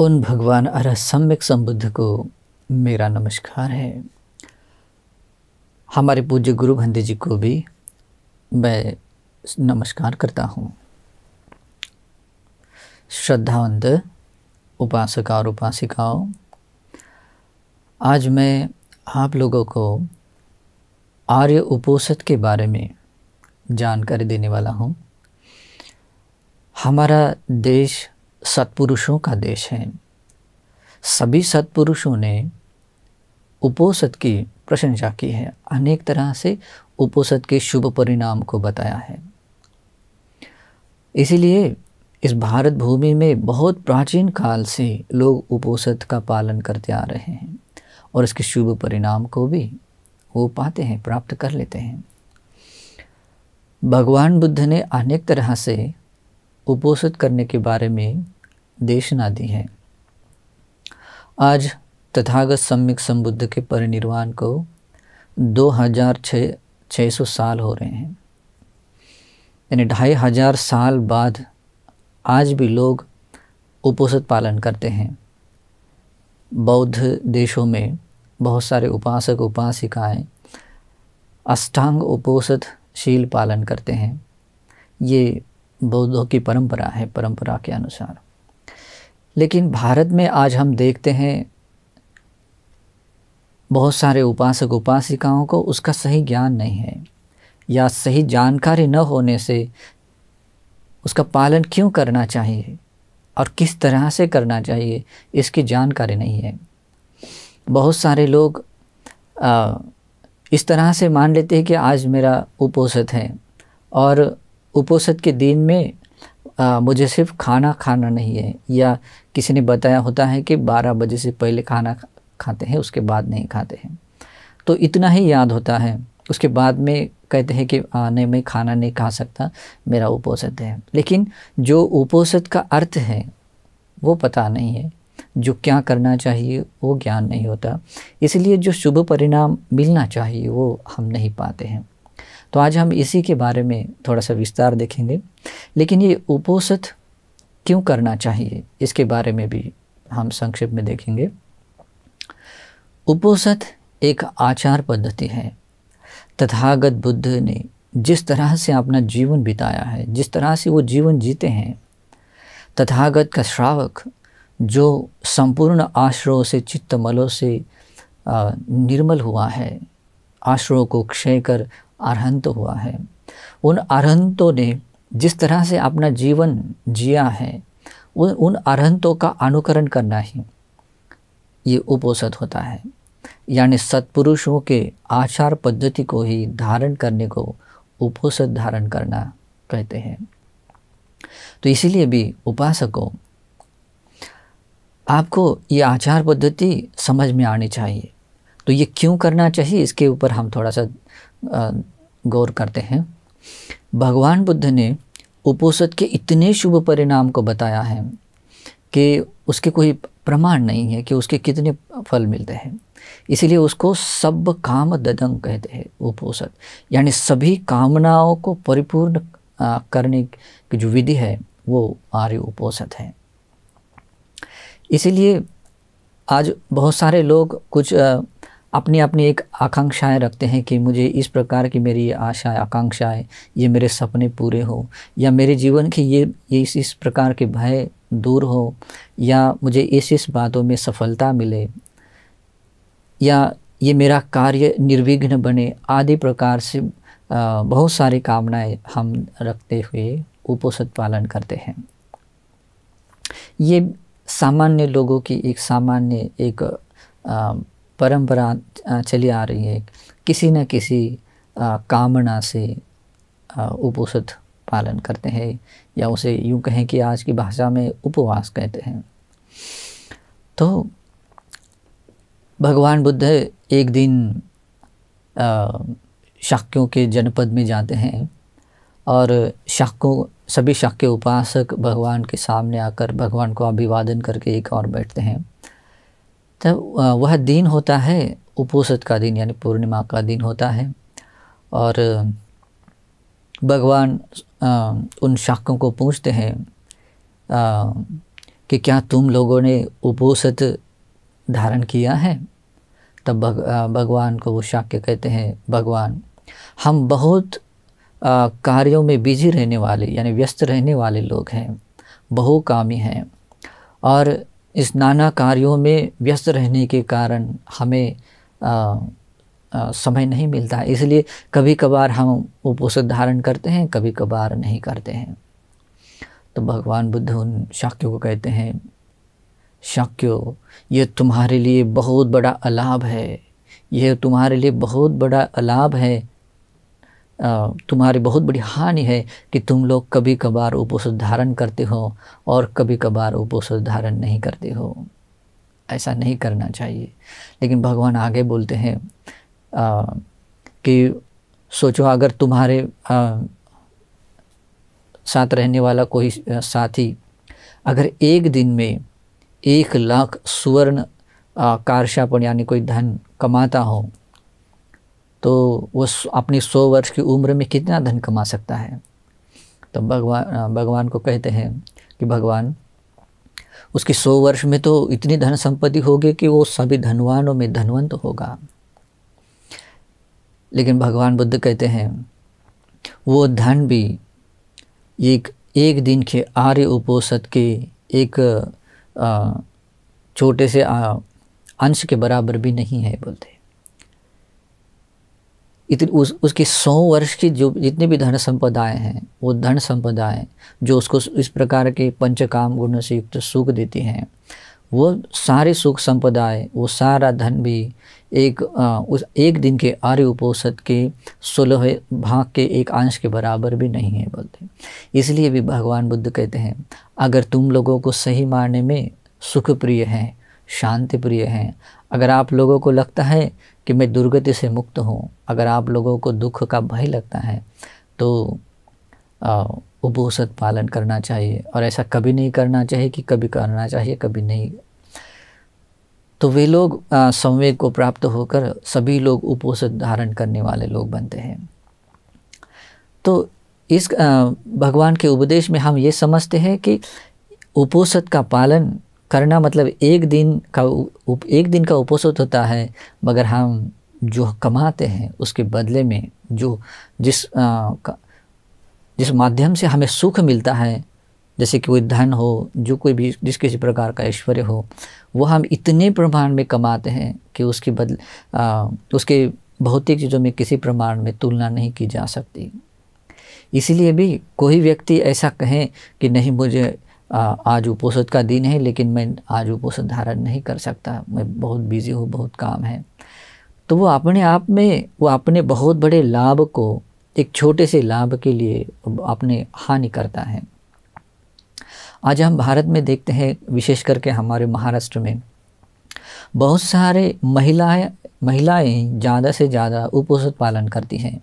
उन भगवान अरह सम्यक संबुद्ध को मेरा नमस्कार है हमारे पूज्य गुरु भंदे जी को भी मैं नमस्कार करता हूँ श्रद्धावंत उपासक और उपासिकाओं आज मैं आप लोगों को आर्य उपोषद के बारे में जानकारी देने वाला हूँ हमारा देश सत्पुरुषों का देश है सभी सत्पुरुषों ने उपोषद की प्रशंसा की है अनेक तरह से उपोषद के शुभ परिणाम को बताया है इसीलिए इस भारत भूमि में बहुत प्राचीन काल से लोग उपोषद का पालन करते आ रहे हैं और इसके शुभ परिणाम को भी वो पाते हैं प्राप्त कर लेते हैं भगवान बुद्ध ने अनेक तरह से कुपोषित करने के बारे में देशना दी हैं आज तथागत सम्यक संबुद्ध के परिनिर्वाण को दो हज़ार छः सौ साल हो रहे हैं यानी ढाई हज़ार साल बाद आज भी लोग उपोषित पालन करते हैं बौद्ध देशों में बहुत सारे उपासक उपासिकाएं अष्टांग उपोषित शील पालन करते हैं ये बौद्धों की परंपरा है परंपरा के अनुसार लेकिन भारत में आज हम देखते हैं बहुत सारे उपासक उपासिकाओं को उसका सही ज्ञान नहीं है या सही जानकारी न होने से उसका पालन क्यों करना चाहिए और किस तरह से करना चाहिए इसकी जानकारी नहीं है बहुत सारे लोग आ, इस तरह से मान लेते हैं कि आज मेरा उपोषित है और उपोषद के दिन में आ, मुझे सिर्फ खाना खाना नहीं है या किसी ने बताया होता है कि 12 बजे से पहले खाना खाते हैं उसके बाद नहीं खाते हैं तो इतना ही याद होता है उसके बाद में कहते हैं कि आने में खाना नहीं खा सकता मेरा उपोषद है लेकिन जो उपोषद का अर्थ है वो पता नहीं है जो क्या करना चाहिए वो ज्ञान नहीं होता इसलिए जो शुभ परिणाम मिलना चाहिए वो हम नहीं पाते हैं तो आज हम इसी के बारे में थोड़ा सा विस्तार देखेंगे लेकिन ये उपोषित क्यों करना चाहिए इसके बारे में भी हम संक्षिप्त में देखेंगे उपोषित एक आचार पद्धति है तथागत बुद्ध ने जिस तरह से अपना जीवन बिताया है जिस तरह से वो जीवन जीते हैं तथागत का श्रावक जो संपूर्ण आश्रयों से चित्तमलों से निर्मल हुआ है आश्रयों को क्षय कर अरहंत हुआ है उन अरहंतों ने जिस तरह से अपना जीवन जिया है उन उन अरहंतों का अनुकरण करना ही ये उपोषद होता है यानी सत्पुरुषों के आचार पद्धति को ही धारण करने को उपोषद धारण करना कहते हैं तो इसीलिए भी उपासकों आपको ये आचार पद्धति समझ में आनी चाहिए तो ये क्यों करना चाहिए इसके ऊपर हम थोड़ा सा गौर करते हैं भगवान बुद्ध ने उपोषद के इतने शुभ परिणाम को बताया है कि उसके कोई प्रमाण नहीं है कि उसके कितने फल मिलते हैं इसीलिए उसको सब काम ददंग कहते हैं उपोषद यानी सभी कामनाओं को परिपूर्ण करने की जो विधि है वो आर्य उपोषद है इसीलिए आज बहुत सारे लोग कुछ अपनी अपनी एक आकांक्षाएं रखते हैं कि मुझे इस प्रकार की मेरी ये आशाएं आकांक्षाएं ये मेरे सपने पूरे हो या मेरे जीवन के ये ये इस इस प्रकार के भय दूर हो या मुझे इस इस बातों में सफलता मिले या ये मेरा कार्य निर्विघ्न बने आदि प्रकार से बहुत सारी कामनाएं हम रखते हुए उपोषित पालन करते हैं ये सामान्य लोगों की एक सामान्य एक आ, परंपरा चली आ रही है किसी न किसी कामना से उपोषित पालन करते हैं या उसे यूँ कहें कि आज की भाषा में उपवास कहते हैं तो भगवान बुद्ध एक दिन शाक्यों के जनपद में जाते हैं और शाक्यों सभी शाक्य उपासक भगवान के सामने आकर भगवान को अभिवादन करके एक और बैठते हैं तब वह दिन होता है उपोषित का दिन यानी पूर्णिमा का दिन होता है और भगवान उन शाखों को पूछते हैं कि क्या तुम लोगों ने उपोषित धारण किया है तब भग, भगवान को वो शाक्य कहते हैं भगवान हम बहुत कार्यों में बिजी रहने वाले यानी व्यस्त रहने वाले लोग हैं बहु कामी हैं और इस नाना कार्यों में व्यस्त रहने के कारण हमें आ, आ, समय नहीं मिलता इसलिए कभी कभार हम उपोषण धारण करते हैं कभी कभार नहीं करते हैं तो भगवान बुद्ध उन शाक्य को कहते हैं शाक्यो ये तुम्हारे लिए बहुत बड़ा अलाभ है यह तुम्हारे लिए बहुत बड़ा अलाभ है तुम्हारी बहुत बड़ी हानि है कि तुम लोग कभी कभार उपवास धारण करते हो और कभी कभार उपवास धारण नहीं करते हो ऐसा नहीं करना चाहिए लेकिन भगवान आगे बोलते हैं कि सोचो अगर तुम्हारे आ, साथ रहने वाला कोई साथी अगर एक दिन में एक लाख सुवर्ण कारशापण यानी कोई धन कमाता हो तो वो अपनी सौ वर्ष की उम्र में कितना धन कमा सकता है तो भगवान भगवान को कहते हैं कि भगवान उसकी सौ वर्ष में तो इतनी धन संपत्ति होगी कि वो सभी धनवानों में धनवंत होगा लेकिन भगवान बुद्ध कहते हैं वो धन भी एक एक दिन के आर्य उपोषद के एक छोटे से अंश के बराबर भी नहीं है बोलते इतनी उस उसकी सौ वर्ष की जो जितनी भी धन संपदाएं हैं वो धन संपदाएं जो उसको इस प्रकार के पंचकाम गुणों से युक्त सुख देती हैं वो सारे सुख संपदाएं वो सारा धन भी एक आ, उस एक दिन के आर्य उपोषद के सोलह भाग के एक अंश के बराबर भी नहीं है बोलते इसलिए भी भगवान बुद्ध कहते हैं अगर तुम लोगों को सही मारने में सुख प्रिय हैं शांति प्रिय हैं अगर आप लोगों को लगता है कि मैं दुर्गति से मुक्त हूँ अगर आप लोगों को दुख का भय लगता है तो उपोषित पालन करना चाहिए और ऐसा कभी नहीं करना चाहिए कि कभी करना चाहिए कभी नहीं तो वे लोग संवेद को प्राप्त होकर सभी लोग उपोषद धारण करने वाले लोग बनते हैं तो इस भगवान के उपदेश में हम ये समझते हैं कि उपोषद का पालन करना मतलब एक दिन का उप, एक दिन का उपोषित होता है मगर हम जो कमाते हैं उसके बदले में जो जिस आ, जिस माध्यम से हमें सुख मिलता है जैसे कि कोई धन हो जो कोई भी जिस किसी प्रकार का ऐश्वर्य हो वो हम इतने प्रमाण में कमाते हैं कि उसके बदल आ, उसके भौतिक चीज़ों में किसी प्रमाण में तुलना नहीं की जा सकती इसलिए भी कोई व्यक्ति ऐसा कहें कि नहीं मुझे आज उपोषण का दिन है लेकिन मैं आज उपोषण धारण नहीं कर सकता मैं बहुत बिजी हूँ बहुत काम है तो वो अपने आप में वो अपने बहुत बड़े लाभ को एक छोटे से लाभ के लिए अपने हानि करता है आज हम भारत में देखते हैं विशेष करके हमारे महाराष्ट्र में बहुत सारे महिलाएं महिलाएं ज़्यादा से ज़्यादा उपोषद पालन करती हैं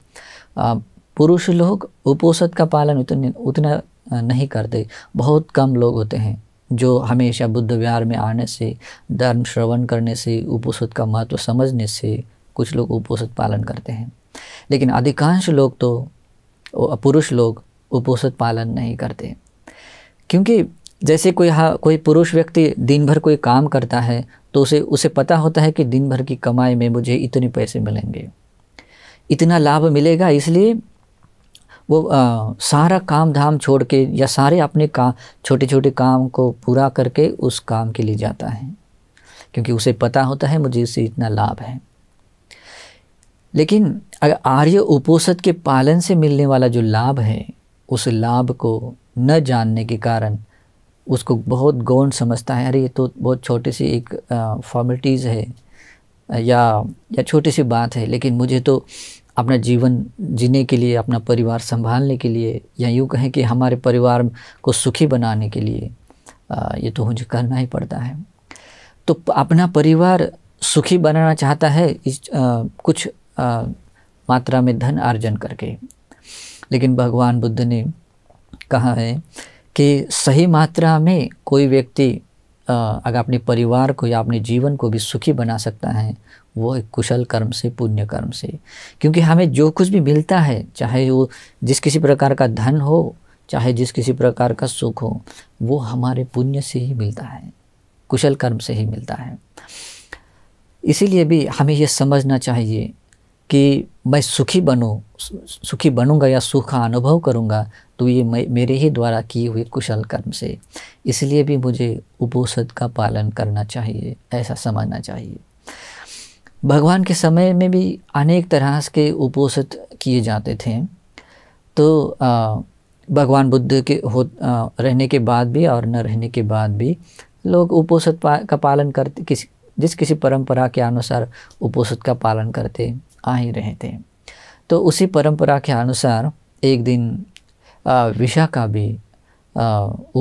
पुरुष लोग उपोषद का पालन उतने उतना नहीं करते बहुत कम लोग होते हैं जो हमेशा बुद्ध विहार में आने से धर्म श्रवण करने से उपोषित का महत्व समझने से कुछ लोग उपोषित पालन करते हैं लेकिन अधिकांश लोग तो पुरुष लोग उपोषित पालन नहीं करते क्योंकि जैसे कोई हाँ कोई पुरुष व्यक्ति दिन भर कोई काम करता है तो उसे उसे पता होता है कि दिन भर की कमाई में मुझे इतने पैसे मिलेंगे इतना लाभ मिलेगा इसलिए वो आ, सारा काम धाम छोड़ के या सारे अपने काम छोटे छोटे काम को पूरा करके उस काम के लिए जाता है क्योंकि उसे पता होता है मुझे इससे इतना लाभ है लेकिन अगर आर्य उपोषद के पालन से मिलने वाला जो लाभ है उस लाभ को न जानने के कारण उसको बहुत गौण समझता है अरे ये तो बहुत छोटी सी एक फॉर्मेलिटीज़ है या या छोटी सी बात है लेकिन मुझे तो अपना जीवन जीने के लिए अपना परिवार संभालने के लिए या यूँ कहें कि हमारे परिवार को सुखी बनाने के लिए ये तो मुझे करना ही पड़ता है तो अपना परिवार सुखी बनाना चाहता है इस आ, कुछ आ, मात्रा में धन अर्जन करके लेकिन भगवान बुद्ध ने कहा है कि सही मात्रा में कोई व्यक्ति अगर अपने परिवार को या अपने जीवन को भी सुखी बना सकता है वो है कुशल कर्म से पुण्य कर्म से क्योंकि हमें जो कुछ भी मिलता है चाहे वो जिस किसी प्रकार का धन हो चाहे जिस किसी प्रकार का सुख हो वो हमारे पुण्य से ही मिलता है कुशल कर्म से ही मिलता है इसीलिए भी हमें यह समझना चाहिए कि मैं सुखी बनूं सुखी बनूंगा या सुख का अनुभव करूंगा तो ये मैं मेरे ही द्वारा किए हुए कुशल कर्म से इसलिए भी मुझे उपोषद का पालन करना चाहिए ऐसा समझना चाहिए भगवान के समय में भी अनेक तरह के उपोषित किए जाते थे तो भगवान बुद्ध के हो रहने के बाद भी और न रहने के बाद भी लोग उपोषित का पालन करते किसी जिस किसी परंपरा के अनुसार उपोषित का पालन करते आ ही रहे थे तो उसी परंपरा के अनुसार एक दिन विषा का भी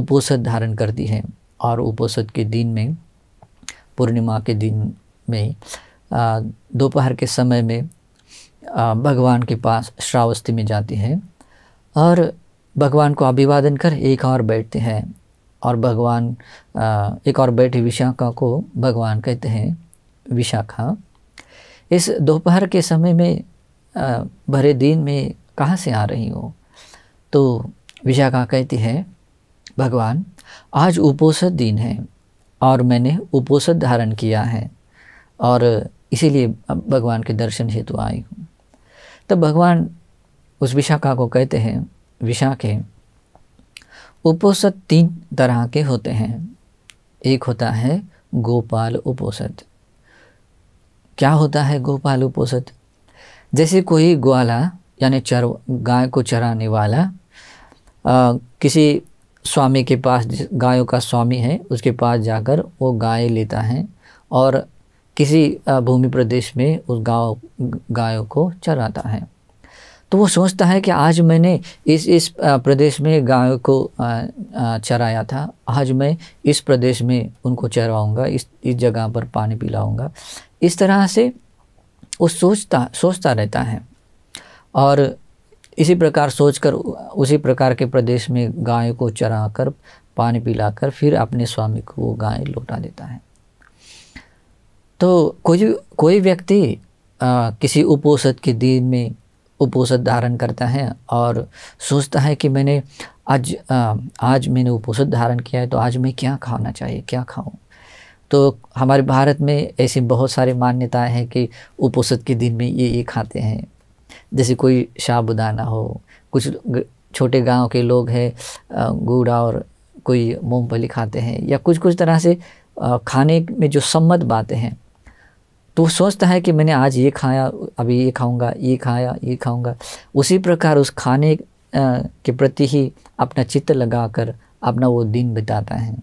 उपोषित धारण करती है और उपोषित के दिन में पूर्णिमा के दिन में दोपहर के समय में भगवान के पास श्रावस्ती में जाती है और भगवान को अभिवादन कर एक और बैठते हैं और भगवान एक और बैठे विशाखा को भगवान कहते हैं विशाखा इस दोपहर के समय में भरे दिन में कहाँ से आ रही हो तो विशाखा कहती है भगवान आज उपोषण दिन है और मैंने उपोषण धारण किया है और इसीलिए अब भगवान के दर्शन हेतु आई हूँ तब भगवान उस विशाखा को कहते हैं विशाखे उपोषद तीन तरह के होते हैं एक होता है गोपाल उपोषद क्या होता है गोपाल उपोषद जैसे कोई ग्वाला यानी चर गाय को चराने वाला आ, किसी स्वामी के पास गायों का स्वामी है उसके पास जाकर वो गाय लेता है और किसी भूमि प्रदेश में उस गाँव गायों को चराता है तो वो सोचता है कि आज मैंने इस इस प्रदेश में गायों को चराया था आज मैं इस प्रदेश में उनको चराऊंगा इस इस जगह पर पानी पिलाऊंगा इस तरह से वो सोचता सोचता रहता है और इसी प्रकार सोचकर उसी प्रकार के प्रदेश में गाय को चरा कर पानी पिलाकर फिर अपने स्वामी को वो गाय लौटा देता है तो कोई कोई व्यक्ति किसी उपोषद के दिन में उपोषद धारण करता है और सोचता है कि मैंने आज आ, आज मैंने उपोषद धारण किया है तो आज मैं क्या खाना चाहिए क्या खाऊं तो हमारे भारत में ऐसी बहुत सारी मान्यताएं हैं कि उपोषद के दिन में ये ये खाते हैं जैसे कोई शाबुदाना हो कुछ छोटे गांव के लोग हैं गुड़ा और कोई मूंगफली खाते हैं या कुछ कुछ तरह से खाने में जो सम्मत बातें हैं तो वो सोचता है कि मैंने आज ये खाया अभी ये खाऊंगा ये खाया ये खाऊंगा उसी प्रकार उस खाने के प्रति ही अपना चित्त लगाकर अपना वो दिन बिताता है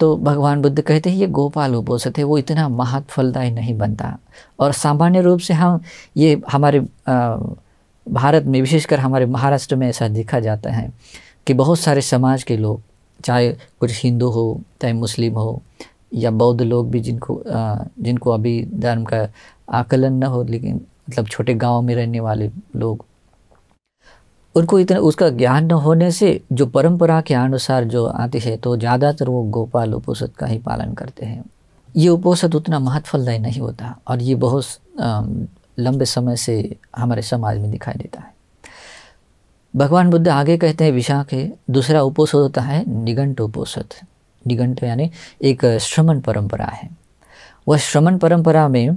तो भगवान बुद्ध कहते हैं ये गोपाल उपोषित है वो इतना महत फलदायी नहीं बनता और सामान्य रूप से हम ये हमारे भारत में विशेषकर हमारे महाराष्ट्र में ऐसा देखा जाता है कि बहुत सारे समाज के लोग चाहे कुछ हिंदू हो चाहे मुस्लिम हो या बौद्ध लोग भी जिनको जिनको अभी धर्म का आकलन न हो लेकिन मतलब छोटे गांव में रहने वाले लोग उनको इतना उसका ज्ञान न होने से जो परंपरा के अनुसार जो आती है तो ज़्यादातर वो गोपाल उपोषद का ही पालन करते हैं ये उपोषद उतना महत्वदायी नहीं होता और ये बहुत लंबे समय से हमारे समाज में दिखाई देता है भगवान बुद्ध आगे कहते हैं विशाख है दूसरा उपोषद होता है निगंट उपोषद निघंट यानी एक श्रमण परंपरा है वह श्रमण परंपरा में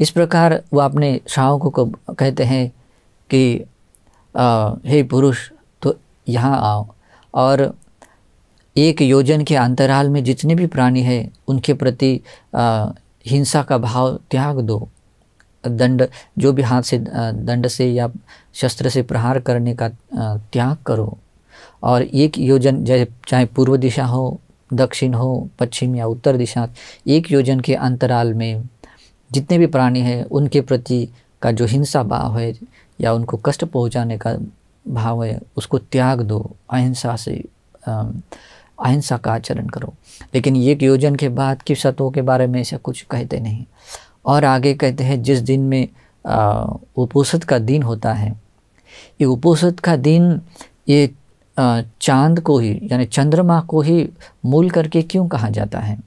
इस प्रकार वह अपने शाहों को कहते हैं कि आ, हे पुरुष तो यहाँ आओ और एक योजन के अंतराल में जितने भी प्राणी हैं उनके प्रति आ, हिंसा का भाव त्याग दो दंड जो भी हाथ से दंड से या शस्त्र से प्रहार करने का त्याग करो और एक योजन चाहे पूर्व दिशा हो दक्षिण हो पश्चिम या उत्तर दिशा एक योजन के अंतराल में जितने भी प्राणी हैं उनके प्रति का जो हिंसा भाव है या उनको कष्ट पहुंचाने का भाव है उसको त्याग दो अहिंसा से अहिंसा का आचरण करो लेकिन एक योजन के बाद की सतों के बारे में ऐसा कुछ कहते नहीं और आगे कहते हैं जिस दिन में उपोषद का दिन होता है ये उपोषद का दिन ये चांद को ही यानी चंद्रमा को ही मूल करके क्यों कहा जाता है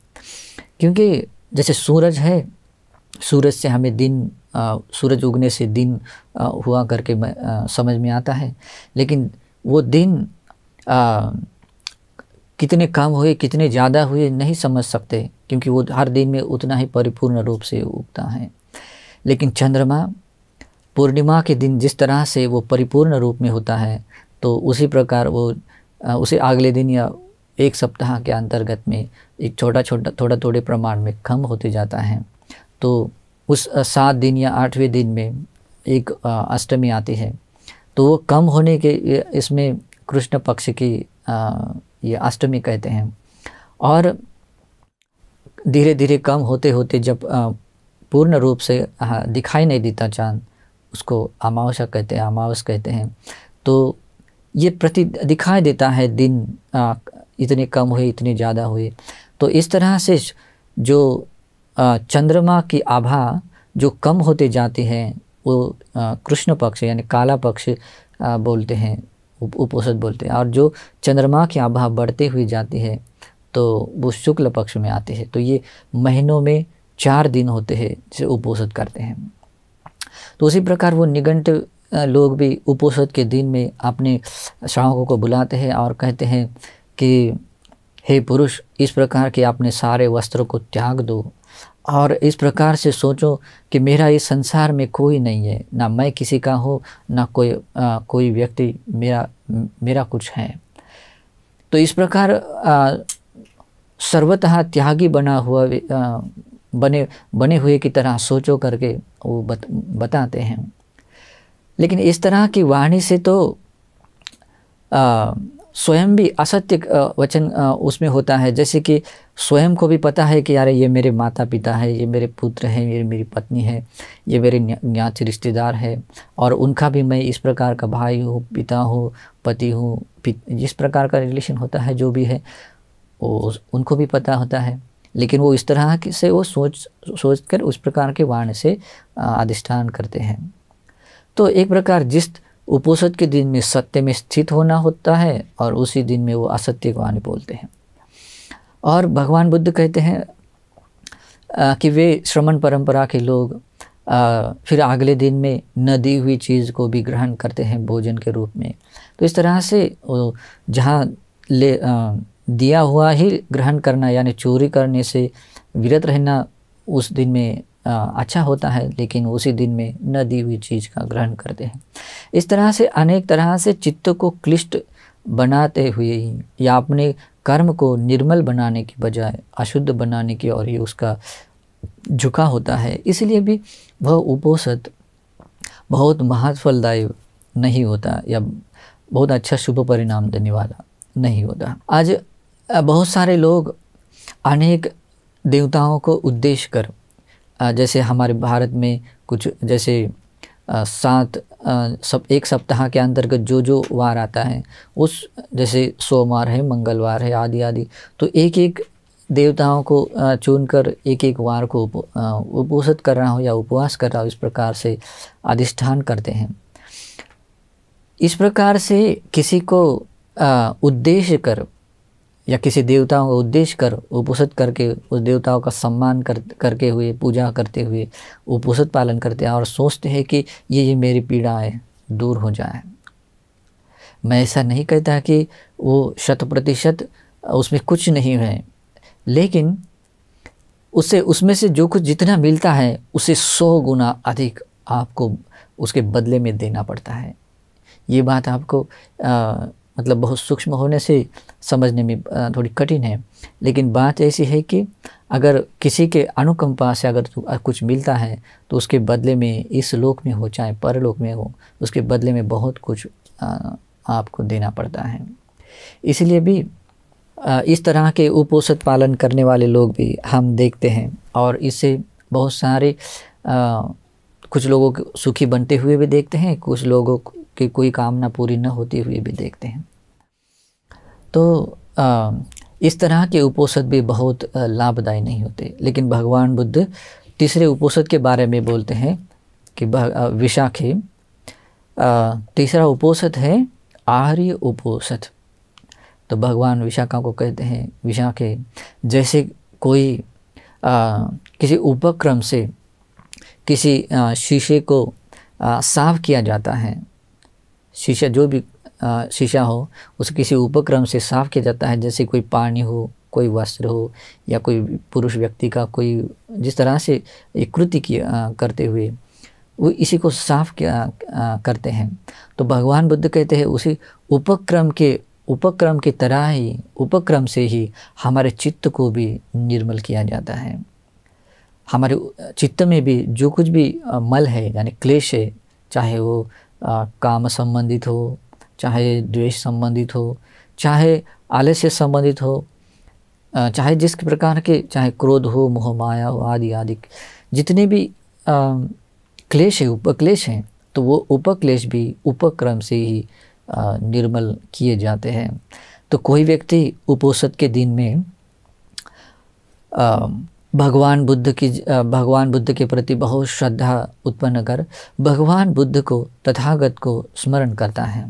क्योंकि जैसे सूरज है सूरज से हमें दिन सूरज उगने से दिन हुआ करके समझ में आता है लेकिन वो दिन आ, कितने कम हुए कितने ज़्यादा हुए नहीं समझ सकते क्योंकि वो हर दिन में उतना ही परिपूर्ण रूप से उगता है लेकिन चंद्रमा पूर्णिमा के दिन जिस तरह से वो परिपूर्ण रूप में होता है तो उसी प्रकार वो उसे अगले दिन या एक सप्ताह के अंतर्गत में एक छोटा छोटा थोड़ा थोड़े प्रमाण में कम होते जाता है तो उस सात दिन या आठवें दिन में एक अष्टमी आती है तो वो कम होने के इसमें कृष्ण पक्ष की ये अष्टमी कहते हैं और धीरे धीरे कम होते होते जब पूर्ण रूप से दिखाई नहीं देता चांद उसको अमावस्या कहते हैं अमावस कहते हैं तो ये प्रति दिखाई देता है दिन आ, इतने कम हुए इतने ज़्यादा हुए तो इस तरह से जो आ, चंद्रमा की आभा जो कम होते जाते हैं वो कृष्ण पक्ष यानी काला पक्ष बोलते हैं उपोषद बोलते हैं और जो चंद्रमा की आभा बढ़ते हुए जाती है तो वो शुक्ल पक्ष में आते हैं तो ये महीनों में चार दिन होते हैं जिसे उपोषद करते हैं तो उसी प्रकार वो निगंट लोग भी उपोषद के दिन में अपने श्रावकों को बुलाते हैं और कहते हैं कि हे पुरुष इस प्रकार के अपने सारे वस्त्रों को त्याग दो और इस प्रकार से सोचो कि मेरा इस संसार में कोई नहीं है ना मैं किसी का हूँ ना कोई आ, कोई व्यक्ति मेरा मेरा कुछ है तो इस प्रकार सर्वतः त्यागी बना हुआ आ, बने बने हुए की तरह सोचो करके वो बत, बताते हैं लेकिन इस तरह की वाणी से तो स्वयं भी असत्य वचन उसमें होता है जैसे कि स्वयं को भी पता है कि यार ये मेरे माता पिता है ये मेरे पुत्र हैं ये मेरी पत्नी है ये मेरे ज्ञात रिश्तेदार है और उनका भी मैं इस प्रकार का भाई हूँ पिता हूँ पति हूँ जिस प्रकार का रिलेशन होता है जो भी है वो उनको भी पता होता है लेकिन वो इस तरह से वो सोच सोच कर उस प्रकार के वाण से अधिष्ठान करते हैं तो एक प्रकार जिस उपोषद के दिन में सत्य में स्थित होना होता है और उसी दिन में वो असत्य को आने बोलते हैं और भगवान बुद्ध कहते हैं आ, कि वे श्रमण परंपरा के लोग आ, फिर अगले दिन में न दी हुई चीज़ को भी ग्रहण करते हैं भोजन के रूप में तो इस तरह से जहाँ ले आ, दिया हुआ ही ग्रहण करना यानी चोरी करने से विरत रहना उस दिन में अच्छा होता है लेकिन उसी दिन में न दी हुई चीज़ का ग्रहण करते हैं इस तरह से अनेक तरह से चित्त को क्लिष्ट बनाते हुए ही या अपने कर्म को निर्मल बनाने की बजाय अशुद्ध बनाने की और ही उसका झुका होता है इसलिए भी वह उपोषित बहुत महत्फलदायी नहीं होता या बहुत अच्छा शुभ परिणाम देने वाला नहीं होता आज बहुत सारे लोग अनेक देवताओं को उद्देश्य कर जैसे हमारे भारत में कुछ जैसे सात सब एक सप्ताह के अंतर्गत जो जो वार आता है उस जैसे सोमवार है मंगलवार है आदि आदि तो एक एक देवताओं को चुनकर एक एक वार को उपोषित कर रहा हूँ या उपवास कर रहा हूँ इस प्रकार से अधिष्ठान करते हैं इस प्रकार से किसी को उद्देश्य कर या किसी देवताओं का उद्देश्य कर उपोषित करके उस देवताओं का सम्मान कर करके हुए पूजा करते हुए उपोषित पालन करते हैं और सोचते हैं कि ये ये मेरी पीड़ाएँ दूर हो जाए मैं ऐसा नहीं कहता कि वो शत प्रतिशत उसमें कुछ नहीं है लेकिन उससे उसमें से जो कुछ जितना मिलता है उसे सौ गुना अधिक आपको उसके बदले में देना पड़ता है ये बात आपको आ, मतलब बहुत सूक्ष्म होने से समझने में थोड़ी कठिन है लेकिन बात ऐसी है कि अगर किसी के अनुकंपा से अगर कुछ मिलता है तो उसके बदले में इस लोक में हो चाहे परलोक में हो उसके बदले में बहुत कुछ आपको देना पड़ता है इसलिए भी इस तरह के उपोषित पालन करने वाले लोग भी हम देखते हैं और इससे बहुत सारे कुछ लोगों को सुखी बनते हुए भी देखते हैं कुछ लोगों की कोई कामना पूरी न होती हुई भी देखते हैं तो इस तरह के उपोषद भी बहुत लाभदायी नहीं होते लेकिन भगवान बुद्ध तीसरे उपोषद के बारे में बोलते हैं कि विशाखे तीसरा उपोषद है आर्य उपोषद तो भगवान विशाखा को कहते हैं विशाखे जैसे कोई आ, किसी उपक्रम से किसी शीशे को साफ किया जाता है शीशा जो भी शीशा हो उसे किसी उपक्रम से साफ़ किया जाता है जैसे कोई पानी हो कोई वस्त्र हो या कोई पुरुष व्यक्ति का कोई जिस तरह से एक कृति किया करते हुए वो इसी को साफ किया करते हैं तो भगवान बुद्ध कहते हैं उसी उपक्रम के उपक्रम की तरह ही उपक्रम से ही हमारे चित्त को भी निर्मल किया जाता है हमारे चित्त में भी जो कुछ भी मल है यानी क्लेश है चाहे वो काम संबंधित हो चाहे द्वेष संबंधित हो चाहे आलस्य संबंधित हो चाहे जिस प्रकार के चाहे क्रोध हो मोह माया हो आदि आदि जितने भी आ, क्लेश है उपक्लेश हैं तो वो उपक्लेश भी उपक्रम से ही आ, निर्मल किए जाते हैं तो कोई व्यक्ति उपोषद के दिन में आ, भगवान बुद्ध की भगवान बुद्ध के प्रति बहुत श्रद्धा उत्पन्न कर भगवान बुद्ध को तथागत को स्मरण करता है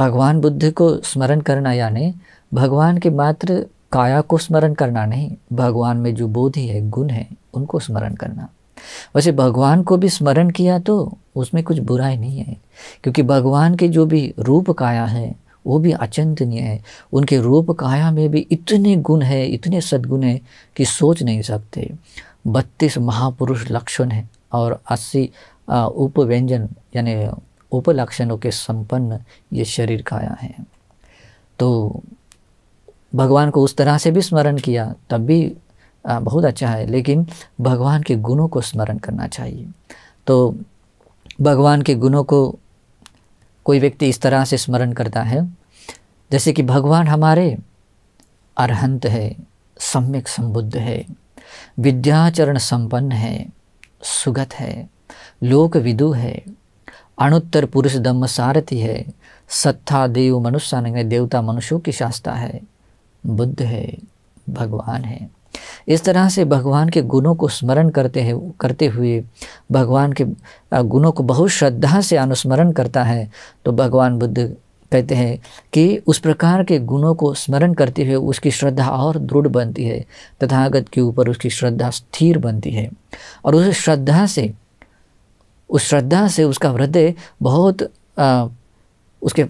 भगवान बुद्ध को स्मरण करना यानी भगवान के मात्र काया को स्मरण करना नहीं भगवान में जो बोधि है गुण है उनको स्मरण करना वैसे भगवान को भी स्मरण किया तो उसमें कुछ बुराई नहीं है क्योंकि भगवान के जो भी रूप काया है वो भी अचिंतनीय है उनके रूप काया में भी इतने गुण है इतने सद्गुण है कि सोच नहीं सकते बत्तीस महापुरुष लक्षण हैं और अस्सी उपव्यंजन यानी उपलक्षणों के संपन्न ये शरीर काया है तो भगवान को उस तरह से भी स्मरण किया तब भी बहुत अच्छा है लेकिन भगवान के गुणों को स्मरण करना चाहिए तो भगवान के गुणों को कोई व्यक्ति इस तरह से स्मरण करता है जैसे कि भगवान हमारे अरहंत है सम्यक संबुद्ध है विद्याचरण संपन्न है सुगत है लोक विदु है अणुत्तर पुरुष दम्म सारथी है सत्ता देव मनुष्य देवता मनुष्यों की शास्त्रा है बुद्ध है भगवान है इस तरह से भगवान के गुणों को स्मरण करते हैं करते हुए भगवान के गुणों को बहुत श्रद्धा से अनुस्मरण करता है तो भगवान बुद्ध कहते हैं कि उस प्रकार के गुणों को स्मरण करते हुए उसकी श्रद्धा और दृढ़ बनती है तथागत के ऊपर उसकी श्रद्धा स्थिर बनती है और उस श्रद्धा से उस श्रद्धा से उसका हृदय बहुत उसके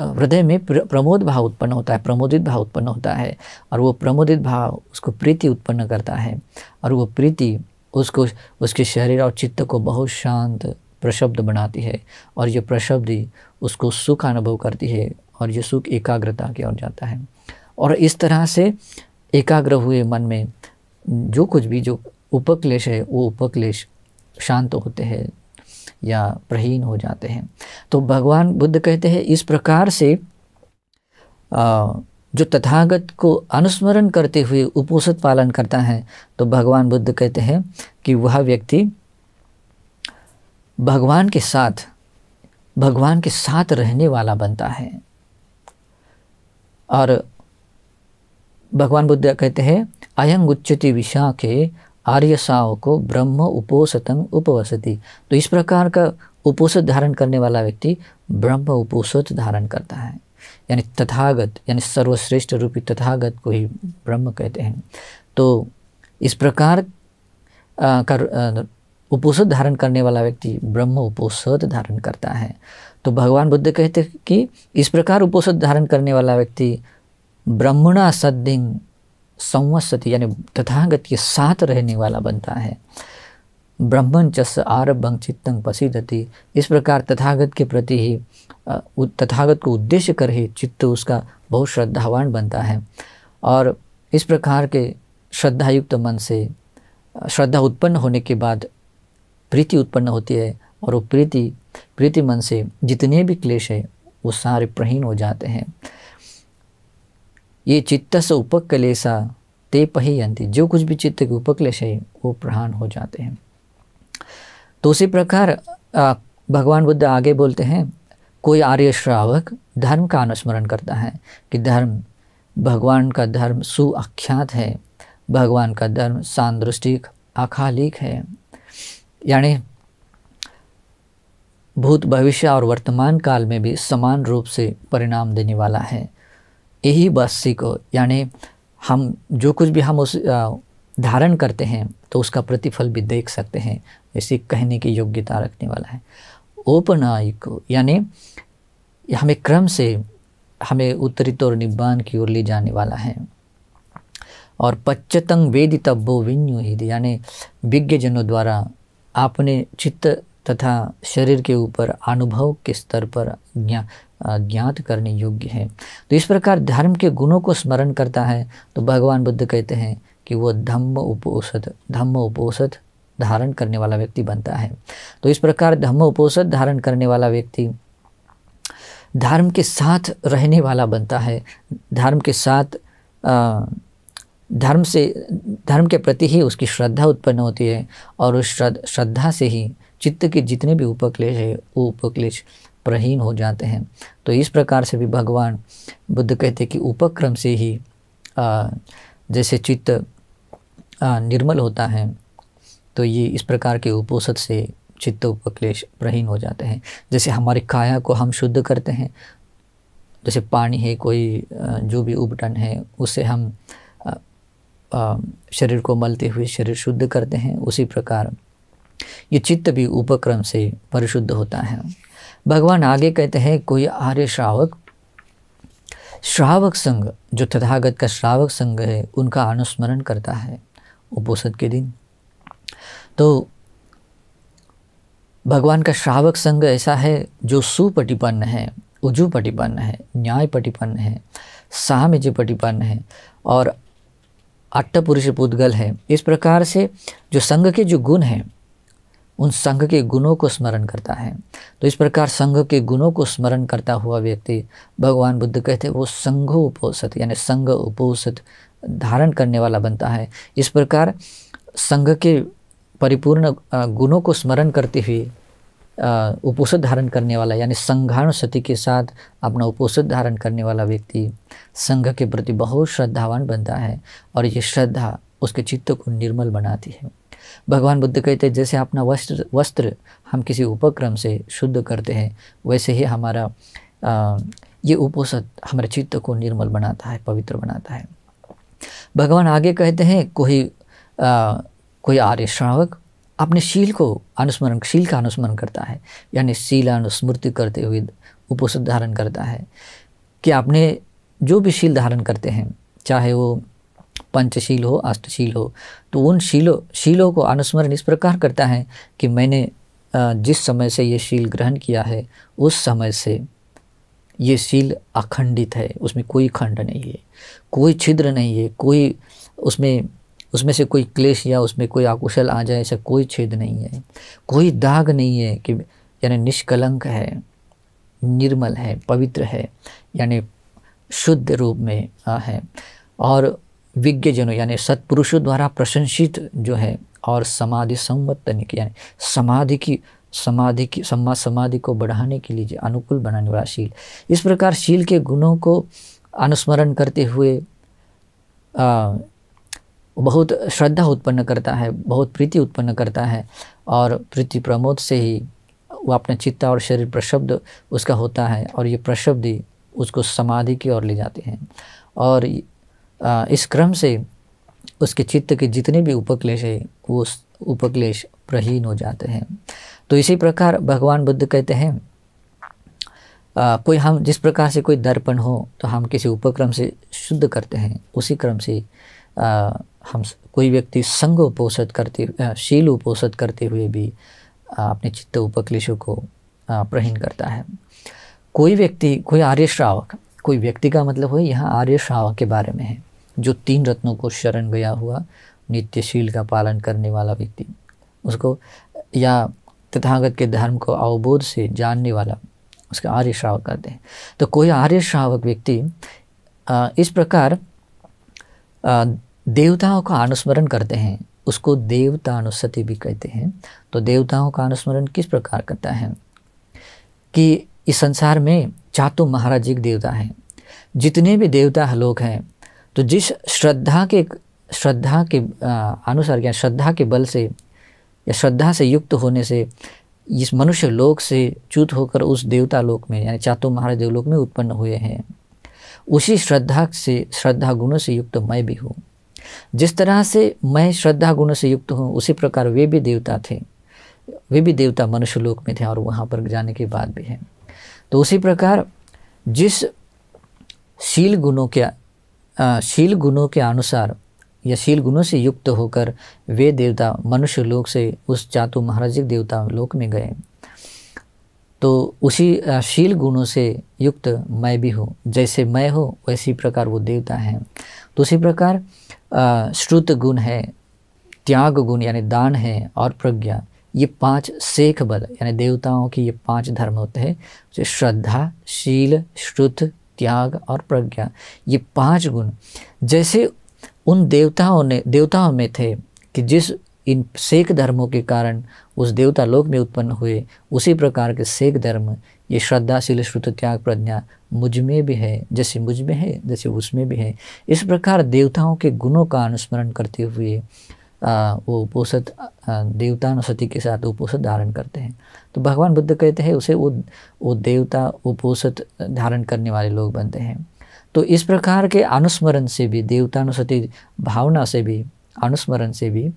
हृदय में प्रमोद भाव उत्पन्न होता है प्रमोदित भाव उत्पन्न होता है और वो प्रमोदित भाव उसको प्रीति उत्पन्न करता है और वो प्रीति उसको उसके शरीर और चित्त को बहुत शांत प्रशब्द बनाती है और ये प्रशब्द उसको सुख अनुभव करती है और ये सुख एकाग्रता की ओर जाता है और इस तरह से एकाग्र हुए मन में जो कुछ भी जो उपक्लेश है वो उपक्लेश शांत होते हैं या प्रहीन हो जाते हैं तो भगवान बुद्ध कहते हैं इस प्रकार से आ, जो तथागत को अनुस्मरण करते हुए उपोषित पालन करता है तो भगवान बुद्ध कहते हैं कि वह व्यक्ति भगवान के साथ भगवान के साथ रहने वाला बनता है और भगवान बुद्ध कहते हैं अयंग उच्चति विशा के आर्य साव को ब्रह्म उपोषतम उपवसति तो इस प्रकार का उपोषत धारण करने वाला व्यक्ति ब्रह्म उपोषत धारण करता है यानी तथागत यानी सर्वश्रेष्ठ रूपी तथागत को ही ब्रह्म कहते हैं तो इस प्रकार कर आ, धारण करने वाला व्यक्ति ब्रह्म उपोषत धारण करता है तो भगवान बुद्ध कहते कि इस प्रकार उपोषित धारण करने वाला व्यक्ति ब्रह्मणा सद्दिंग संवसत यानी तथागत के साथ रहने वाला बनता है ब्रह्मण चस् आरभंग चित्तंग पसीदति इस प्रकार तथागत के प्रति ही तथागत को उद्देश्य कर ही चित्त उसका बहुत श्रद्धावान बनता है और इस प्रकार के श्रद्धायुक्त मन से श्रद्धा उत्पन्न होने के बाद प्रीति उत्पन्न होती है और वो प्रीति प्रीति मन से जितने भी क्लेश है वो सारे प्रहीन हो जाते हैं ये चित्त से उपकलेशा ते पही अंति जो कुछ भी चित्त के उपकलेश है वो प्रहान हो जाते हैं तो उसी प्रकार भगवान बुद्ध आगे बोलते हैं कोई आर्य श्रावक धर्म का अनुस्मरण करता है कि धर्म भगवान का धर्म सुआख्यात है भगवान का धर्म सांदृष्टिक अखालिक है यानी भूत भविष्य और वर्तमान काल में भी समान रूप से परिणाम देने वाला है यही बस्सी को यानी हम जो कुछ भी हम उस धारण करते हैं तो उसका प्रतिफल भी देख सकते हैं ऐसी कहने की योग्यता रखने वाला है को यानी हमें क्रम से हमें उत्तरित और निब्बान की ओर ले जाने वाला है और पच्चतंग वेदितब्बो विन्युहिद यानी विज्ञजनों द्वारा आपने चित्त तथा शरीर के ऊपर अनुभव के स्तर पर ज्ञान ज्ञात करने योग्य है तो इस प्रकार धर्म के गुणों को स्मरण करता है तो भगवान बुद्ध कहते हैं कि वह धम्म उपोषित धम्म उपोषित धारण करने वाला व्यक्ति बनता है तो इस प्रकार धम्म उपोषित धारण करने वाला व्यक्ति धर्म के साथ रहने वाला बनता है धर्म के साथ धर्म से धर्म के प्रति ही उसकी श्रद्धा उत्पन्न होती है और उस श्रद्धा से ही चित्त के जितने भी उपक्लेश है वो उपक्लेश प्रहीन हो जाते हैं तो इस प्रकार से भी भगवान बुद्ध कहते कि उपक्रम से ही आ, जैसे चित्त निर्मल होता है तो ये इस प्रकार के उपोषद से चित्त उपक्लेश प्रहीन हो जाते हैं जैसे हमारी काया को हम शुद्ध करते हैं जैसे पानी है कोई जो भी उपटन है उसे हम शरीर को मलते हुए शरीर शुद्ध करते हैं उसी प्रकार ये चित्त भी उपक्रम से परिशुद्ध होता है भगवान आगे कहते हैं कोई आर्य श्रावक श्रावक संघ जो तथागत का श्रावक संघ है उनका अनुस्मरण करता है उपोषद के दिन तो भगवान का श्रावक संघ ऐसा है जो सुपटिपन्न है उजु पटिपन्न है न्याय पटिपन्न है सामज पटिपन्न है और अट्ट पुरुष पुद्गल है इस प्रकार से जो संघ के जो गुण हैं उन संघ के गुणों को स्मरण करता है तो इस प्रकार संघ के गुणों को स्मरण करता हुआ व्यक्ति भगवान बुद्ध कहते वो संघ उपोषित यानी संघ उपोषित धारण करने वाला बनता है इस प्रकार संघ के परिपूर्ण गुणों को स्मरण करते हुए उपोषित धारण करने वाला यानी संघानुसति के साथ अपना उपोषित धारण करने वाला व्यक्ति संघ के प्रति बहुत श्रद्धावान बनता है और ये श्रद्धा उसके चित्त को निर्मल बनाती है भगवान बुद्ध कहते जैसे अपना वस्त्र वस्त्र हम किसी उपक्रम से शुद्ध करते हैं वैसे ही हमारा आ, ये उपोषद हमारे चित्त को निर्मल बनाता है पवित्र बनाता है भगवान आगे कहते हैं कोई आ, कोई आर्य श्रावक अपने शील को अनुस्मरण शील का अनुस्मरण करता है यानी शील अनुस्मृति करते हुए उपोषद धारण करता है कि आपने जो भी शील धारण करते हैं चाहे वो पंचशील हो अष्टशील हो तो उन शीलों शीलों को अनुस्मरण इस प्रकार करता है कि मैंने जिस समय से ये शील ग्रहण किया है उस समय से ये शील अखंडित है उसमें कोई खंड नहीं है कोई छिद्र नहीं है कोई उसमें उसमें से कोई क्लेश या उसमें कोई आकुशल आ जाए ऐसा कोई छेद नहीं है कोई दाग नहीं है कि यानी निष्कलंक है निर्मल है पवित्र है यानी शुद्ध रूप में है और विज्ञजनों यानी सत्पुरुषों द्वारा प्रशंसित जो है और समाधि संवत्तनिक यानी समाधि की समाधि की सम्मा समाधि को बढ़ाने के लिए अनुकूल बनाने वाला शील इस प्रकार शील के गुणों को अनुस्मरण करते हुए आ, बहुत श्रद्धा उत्पन्न करता है बहुत प्रीति उत्पन्न करता है और प्रीति प्रमोद से ही वो अपने चित्ता और शरीर प्रशब्द उसका होता है और ये प्रशब्द ही उसको समाधि की ओर ले जाते हैं और इस क्रम से उसके चित्त के जितने भी उपक्लेश है वो उपक्लेश प्रहीन हो जाते हैं तो इसी प्रकार भगवान बुद्ध कहते हैं आ, कोई हम जिस प्रकार से कोई दर्पण हो तो हम किसी उपक्रम से शुद्ध करते हैं उसी क्रम से आ, हम कोई व्यक्ति संग उपोषित करते शील उपोषित करते हुए भी आ, अपने चित्त उपक्लेशों को प्रहीन करता है कोई व्यक्ति कोई आर्य श्रावक कोई व्यक्ति का मतलब हो यहाँ आर्य श्राव के बारे में है जो तीन रत्नों को शरण गया हुआ नित्यशील का पालन करने वाला व्यक्ति उसको या तथागत के धर्म को अवबोध से जानने वाला उसका आर्य श्रावक कहते हैं तो कोई आर्य श्रावक व्यक्ति इस प्रकार देवताओं का अनुस्मरण करते हैं उसको देवता अनुसति भी कहते हैं तो देवताओं का अनुस्मरण किस प्रकार करता है कि इस संसार में चातु तो एक देवता हैं जितने भी देवता लोग हैं तो जिस श्रद्धा के श्रद्धा के अनुसार या श्रद्धा के बल से या श्रद्धा से युक्त होने से इस मनुष्य लोक से च्युत होकर उस देवता लोक में यानी चातु महाराज देवलोक में उत्पन्न हुए हैं उसी श्रद्धा से श्रद्धा गुणों से युक्त मैं भी हूँ जिस तरह से मैं श्रद्धा गुणों से युक्त हूँ उसी प्रकार वे भी देवता थे वे भी देवता मनुष्य लोक में थे और वहाँ पर जाने के बाद भी हैं तो उसी प्रकार जिस शील गुणों के शील गुणों के अनुसार या शील गुणों से युक्त होकर वे देवता मनुष्य लोक से उस चातु महाराजिक देवता लोक में गए तो उसी शील गुणों से युक्त मैं भी हूँ जैसे मैं हूँ वैसी प्रकार वो देवता हैं तो उसी प्रकार श्रुत गुण है त्याग गुण यानी दान है और प्रज्ञा ये पांच शेख बल यानी देवताओं के ये पांच धर्म होते हैं जो श्रद्धा शील श्रुत त्याग और प्रज्ञा ये पांच गुण जैसे उन देवताओं ने देवताओं में थे कि जिस इन शेख धर्मों के कारण उस देवता लोक में उत्पन्न हुए उसी प्रकार के शेख धर्म ये श्रद्धाशील श्रुत त्याग प्रज्ञा मुझ में भी है जैसे मुझ में है जैसे उसमें भी है इस प्रकार देवताओं के गुणों का अनुस्मरण करते हुए वो उपोषद देवतानुसति के साथ उपोषद धारण करते हैं तो भगवान बुद्ध कहते हैं उसे वो वो देवता उपोषद धारण करने वाले लोग बनते हैं तो इस प्रकार के अनुस्मरण से भी देवतानुसति भावना से भी अनुस्मरण से भी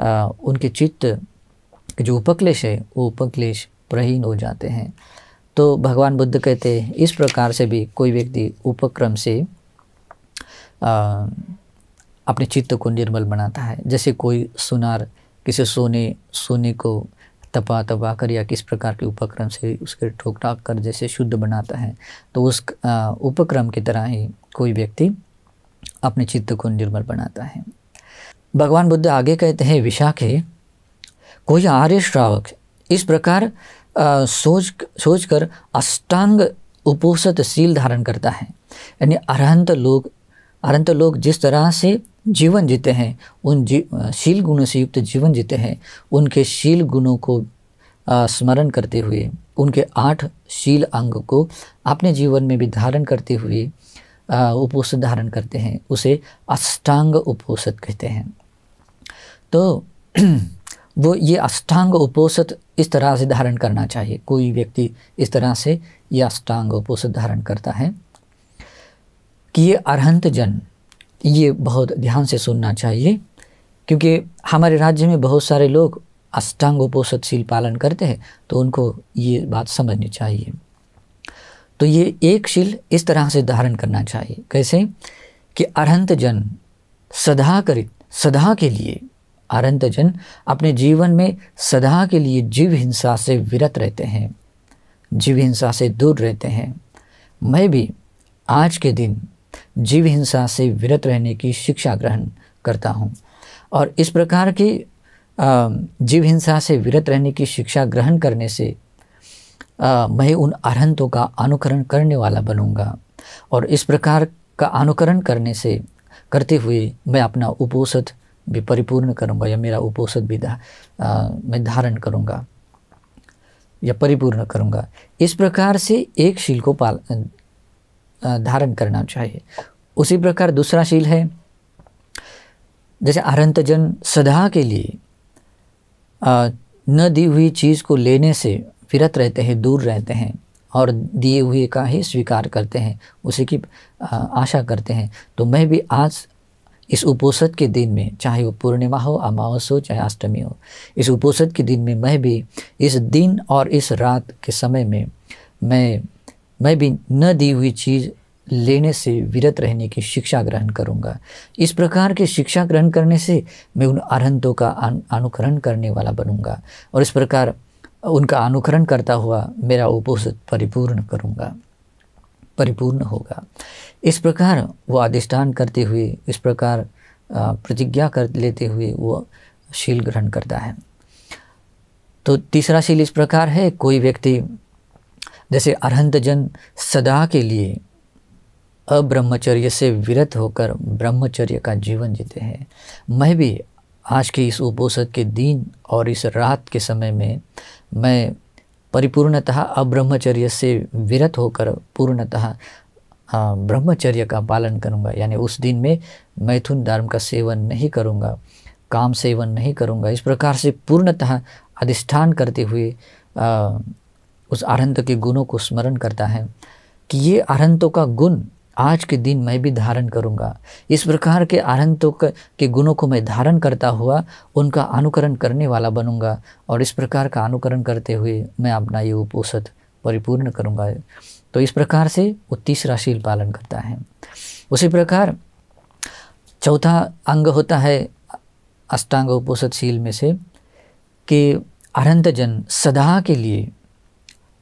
आ, उनके चित्त जो उपक्लेश है वो उपक्लेश प्रहीन हो जाते हैं तो भगवान बुद्ध कहते हैं इस प्रकार से भी कोई व्यक्ति उपक्रम से आ, अपने चित्त को निर्मल बनाता है जैसे कोई सुनार किसी सोने सोने को तपा तपा कर या किस प्रकार के उपक्रम से उसके ठोक ठाक कर जैसे शुद्ध बनाता है तो उस उपक्रम की तरह ही कोई व्यक्ति अपने चित्त को निर्मल बनाता है भगवान बुद्ध आगे कहते हैं विशाखे कोई आर्य श्रावक इस प्रकार आ, सोच सोच कर अष्टांग उपोषित शील धारण करता है यानी अरहंत लोग अरहंत लोग जिस तरह से जीवन जीते हैं उन जी शील गुणों से युक्त जीवन जीते हैं उनके शील गुणों को स्मरण करते हुए उनके आठ शील अंग को अपने जीवन में भी धारण करते हुए उपोषित धारण करते हैं उसे अष्टांग उपोषित कहते हैं तो वो ये अष्टांग उपोषित इस तरह से धारण करना चाहिए कोई व्यक्ति इस तरह से ये अष्टांग उपोषित धारण करता है कि ये अरहंत जन ये बहुत ध्यान से सुनना चाहिए क्योंकि हमारे राज्य में बहुत सारे लोग शील पालन करते हैं तो उनको ये बात समझनी चाहिए तो ये एक शील इस तरह से धारण करना चाहिए कैसे कि अरहंत जन सदा करित सदा के लिए अरहंत जन अपने जीवन में सदा के लिए जीव हिंसा से विरत रहते हैं जीव हिंसा से दूर रहते हैं मैं भी आज के दिन जीव हिंसा से विरत रहने की शिक्षा ग्रहण करता हूँ और इस प्रकार की जीव हिंसा से विरत रहने की शिक्षा ग्रहण करने से आ, मैं उन अरहंतों का अनुकरण करने वाला बनूँगा और इस प्रकार का अनुकरण करने से करते हुए मैं अपना उपोषध भी परिपूर्ण करूँगा या मेरा उपोषध भी धा, आ, मैं धारण करूँगा या परिपूर्ण करूँगा इस प्रकार से एक शील को पाल धारण करना चाहिए उसी प्रकार दूसरा शील है जैसे आरंतजन सदा के लिए न दी हुई चीज़ को लेने से फिरत रहते हैं दूर रहते हैं और दिए हुए का ही स्वीकार करते हैं उसी की आशा करते हैं तो मैं भी आज इस उपोषद के दिन में चाहे वो पूर्णिमा हो अमावस हो चाहे अष्टमी हो इस उपोषद के दिन में मैं भी इस दिन और इस रात के समय में मैं मैं भी न दी हुई चीज़ लेने से विरत रहने की शिक्षा ग्रहण करूंगा इस प्रकार की शिक्षा ग्रहण करने से मैं उन अरहंतों का अनुकरण करने वाला बनूंगा और इस प्रकार उनका अनुकरण करता हुआ मेरा उपोषित परिपूर्ण करूंगा परिपूर्ण होगा इस प्रकार वो अधिष्ठान करते हुए इस प्रकार प्रतिज्ञा कर लेते हुए वो शील ग्रहण करता है तो तीसरा शील इस प्रकार है कोई व्यक्ति जैसे अरहंत जन सदा के लिए अब्रह्मचर्य से विरत होकर ब्रह्मचर्य का जीवन जीते हैं मैं भी आज के इस उपोषद के दिन और इस रात के समय में मैं परिपूर्णतः अब्रह्मचर्य से विरत होकर पूर्णतः ब्रह्मचर्य का पालन करूंगा यानी उस दिन में मैथुन धर्म का सेवन नहीं करूंगा काम सेवन नहीं करूंगा इस प्रकार से पूर्णतः अधिष्ठान करते हुए उस आरंत के गुणों को स्मरण करता है कि ये आरंतों का गुण आज के दिन मैं भी धारण करूँगा इस प्रकार के आरंतों के गुणों को मैं धारण करता हुआ उनका अनुकरण करने वाला बनूंगा और इस प्रकार का अनुकरण करते हुए मैं अपना ये उपोषित परिपूर्ण करूँगा तो इस प्रकार से वो तीसरा शील पालन करता है उसी प्रकार चौथा अंग होता है अष्टांग उपोषित शील में से कि अरंतजन सदा के लिए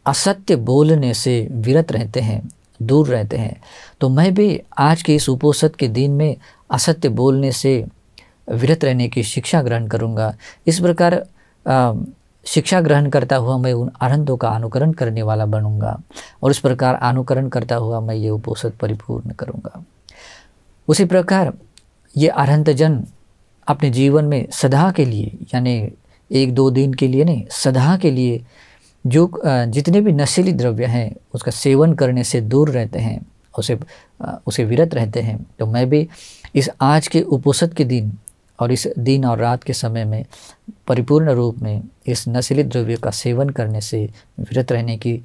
असत्य बोलने से विरत रहते हैं दूर रहते हैं तो मैं भी आज के इस उपोषद के दिन में असत्य बोलने से विरत रहने की शिक्षा ग्रहण करूँगा इस प्रकार आ, शिक्षा ग्रहण करता हुआ मैं उन आनंदों का अनुकरण करने वाला बनूंगा और इस प्रकार अनुकरण करता हुआ मैं ये उपोषद परिपूर्ण करूँगा उसी प्रकार ये आनंदजन अपने जीवन में सदा के लिए यानी एक दो दिन के लिए नहीं सदा के लिए जो जितने भी नशीली द्रव्य हैं उसका सेवन करने से दूर रहते हैं उसे उसे विरत रहते हैं तो मैं भी इस आज के उपोषद के दिन और इस दिन और रात के समय में परिपूर्ण रूप में इस नशीले द्रव्य का सेवन करने से विरत रहने की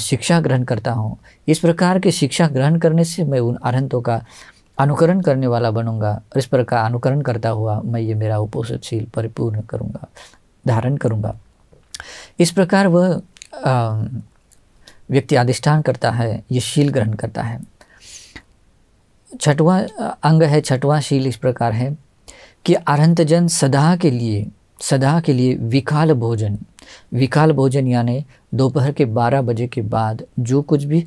शिक्षा ग्रहण करता हूँ इस प्रकार की शिक्षा ग्रहण करने से मैं उन अरहंतों का अनुकरण करने वाला बनूंगा और इस प्रकार अनुकरण करता हुआ मैं ये मेरा उपोषणशील परिपूर्ण करूँगा धारण करूँगा इस प्रकार वह व्यक्ति अधिष्ठान करता है ये शील ग्रहण करता है छठवा अंग है छठवा शील इस प्रकार है कि आरंतजन सदा के लिए सदा के लिए विकाल भोजन विकाल भोजन यानी दोपहर के 12 बजे के बाद जो कुछ भी